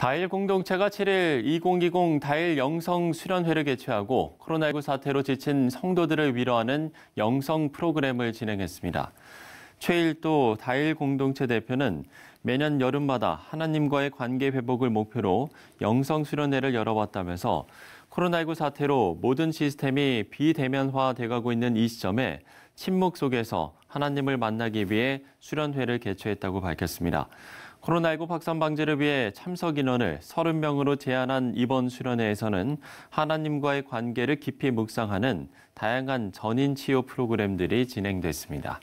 다일 공동체가 7일 2020 다일 영성 수련회를 개최하고 코로나19 사태로 지친 성도들을 위로하는 영성 프로그램을 진행했습니다. 최일도 다일 공동체 대표는 매년 여름마다 하나님과의 관계 회복을 목표로 영성 수련회를 열어왔다면서 코로나19 사태로 모든 시스템이 비대면화 돼가고 있는 이 시점에 침묵 속에서 하나님을 만나기 위해 수련회를 개최했다고 밝혔습니다. 코로나19 확산 방지를 위해 참석 인원을 30명으로 제한한 이번 수련회에서는 하나님과의 관계를 깊이 묵상하는 다양한 전인 치유 프로그램들이 진행됐습니다.